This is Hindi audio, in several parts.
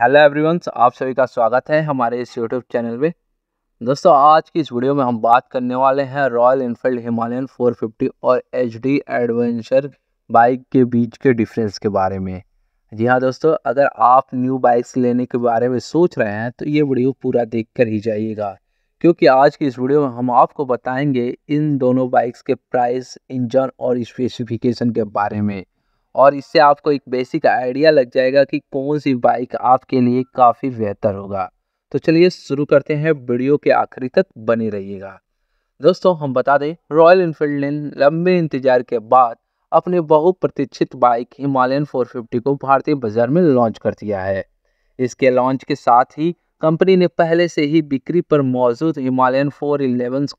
हेलो एवरीवन आप सभी का स्वागत है हमारे इस यूट्यूब चैनल में दोस्तों आज की इस वीडियो में हम बात करने वाले हैं रॉयल इनफील्ड हिमालयन 450 और एच एडवेंचर बाइक के बीच के डिफरेंस के बारे में जी हाँ दोस्तों अगर आप न्यू बाइक्स लेने के बारे में सोच रहे हैं तो ये वीडियो पूरा देख कर ही जाइएगा क्योंकि आज की इस वीडियो में हम आपको बताएंगे इन दोनों बाइक्स के प्राइस इंजन और स्पेसिफिकेशन के बारे में और इससे आपको एक बेसिक आइडिया लग जाएगा कि कौन सी बाइक आपके लिए काफ़ी बेहतर होगा तो चलिए शुरू करते हैं वीडियो के आखिरी तक बने रहिएगा दोस्तों हम बता दें रॉयल इनफील्ड ने लंबे इंतजार के बाद अपने बहुप्रतीक्षित बाइक हिमालयन 450 को भारतीय बाजार में लॉन्च कर दिया है इसके लॉन्च के साथ ही कंपनी ने पहले से ही बिक्री पर मौजूद हिमालयन फोर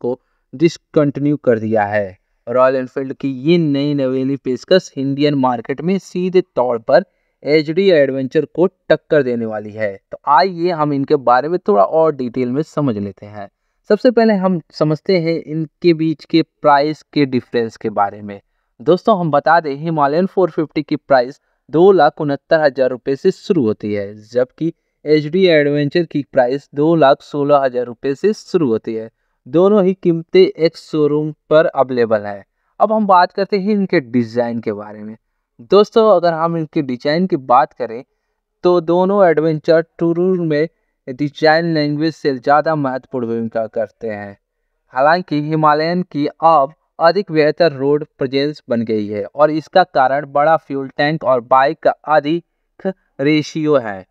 को डिसकंटिन्यू कर दिया है रॉयल एनफील्ड की ये नई नवेली पेशकश इंडियन मार्केट में सीधे तौर पर एच डी एडवेंचर को टक्कर देने वाली है तो आइए हम इनके बारे में थोड़ा और डिटेल में समझ लेते हैं सबसे पहले हम समझते हैं इनके बीच के प्राइस के डिफरेंस के बारे में दोस्तों हम बता दें हिमालयन 450 की प्राइस दो लाख उनहत्तर हज़ार रुपये से शुरू होती है जबकि एच डी एडवेंचर की प्राइस दो लाख सोलह हज़ार रुपये से शुरू होती है दोनों ही कीमतें एक शोरूम पर अवेलेबल है अब हम बात करते हैं इनके डिज़ाइन के बारे में दोस्तों अगर हम इनके डिज़ाइन की बात करें तो दोनों एडवेंचर टूर में डिजाइन लैंग्वेज से ज़्यादा महत्वपूर्ण भूमिका करते हैं हालांकि हिमालयन की अब अधिक बेहतर रोड प्रजेंस बन गई है और इसका कारण बड़ा फ्यूल टैंक और बाइक का अधिक रेशियो है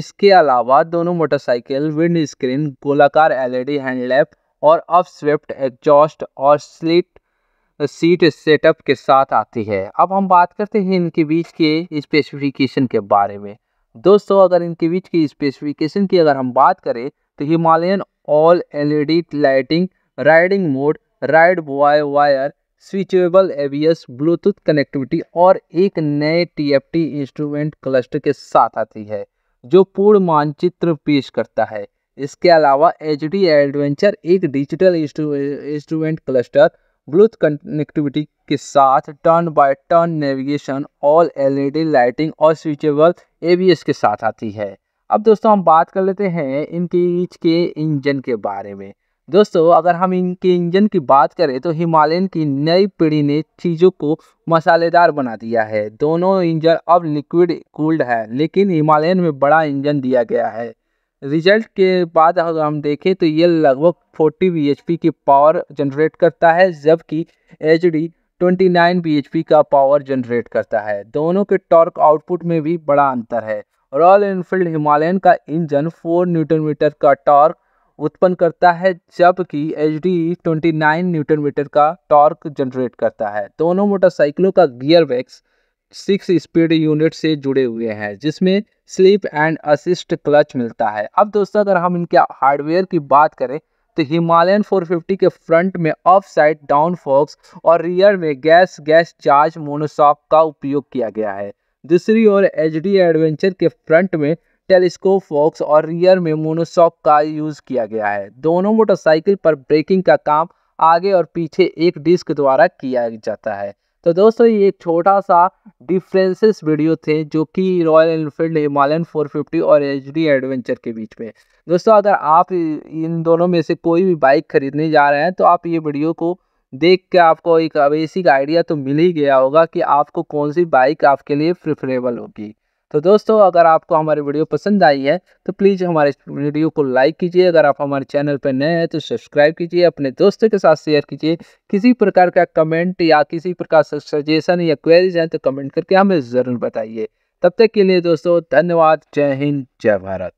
इसके अलावा दोनों मोटरसाइकिल विंड स्क्रीन गोलाकार एलईडी हैंडलैप और अब स्विफ्ट एग्जॉस्ट और स्लिट सीट सेटअप के साथ आती है अब हम बात करते हैं इनके बीच के स्पेसिफिकेशन के बारे में दोस्तों अगर इनके बीच की स्पेसिफिकेशन की अगर हम बात करें तो Himalayan all LED lighting riding mode ride by wire switchable ABS Bluetooth connectivity और एक नए टीएफटी इंस्ट्रूमेंट क्लस्टर के साथ आती है जो पूर्ण मानचित्र पेश करता है इसके अलावा एच डी एडवेंचर एक digital instrument cluster Bluetooth connectivity के साथ turn by turn navigation all LED lighting और स्विचेबल एबीएस के साथ आती है अब दोस्तों हम बात कर लेते हैं ईच के इंजन के बारे में दोस्तों अगर हम इनके इंजन की बात करें तो हिमालयन की नई पीढ़ी ने चीज़ों को मसालेदार बना दिया है दोनों इंजन अब लिक्विड कूल्ड है लेकिन हिमालयन में बड़ा इंजन दिया गया है रिजल्ट के बाद अगर हम देखें तो ये लगभग 40 बी की पावर जनरेट करता है जबकि H D twenty nine B का पावर जनरेट करता है दोनों के टॉर्क आउटपुट में भी बड़ा अंतर है रॉयल एनफील्ड हिमालयन का इंजन 4 न्यूटन मीटर का टॉर्क उत्पन्न करता है जबकि H D twenty nine newton meter का टॉर्क जनरेट करता है दोनों मोटरसाइकिलों का gear box six speed unit से जुड़े हुए हैं जिसमें स्लिप एंड असिस्ट क्लच मिलता है अब दोस्तों अगर हम इनके हार्डवेयर की बात करें तो हिमालयन 450 के फ्रंट में ऑफ साइड डाउन फोक्स और रियर में गैस गैस चार्ज मोनोसॉक का उपयोग किया गया है दूसरी ओर एच एडवेंचर के फ्रंट में टेलीस्कोप फोक्स और रियर में मोनोसॉक का यूज़ किया गया है दोनों मोटरसाइकिल पर ब्रेकिंग का काम आगे और पीछे एक डिस्क द्वारा किया जाता है तो दोस्तों ये एक छोटा सा डिफ्रेंसेस वीडियो थे जो कि रॉयल इनफील्ड हिमालयन 450 और एच एडवेंचर के बीच में दोस्तों अगर आप इन दोनों में से कोई भी बाइक खरीदने जा रहे हैं तो आप ये वीडियो को देख के आपको एक बेसिक आइडिया तो मिल ही गया होगा कि आपको कौन सी बाइक आपके लिए प्रेफरेबल होगी तो दोस्तों अगर आपको हमारी वीडियो पसंद आई है तो प्लीज़ हमारे वीडियो को लाइक कीजिए अगर आप हमारे चैनल पर नए हैं तो सब्सक्राइब कीजिए अपने दोस्तों के साथ शेयर कीजिए किसी प्रकार का कमेंट या किसी प्रकार से सजेशन या क्वेरीज हैं तो कमेंट करके हमें ज़रूर बताइए तब तक के लिए दोस्तों धन्यवाद जय हिंद जय भारत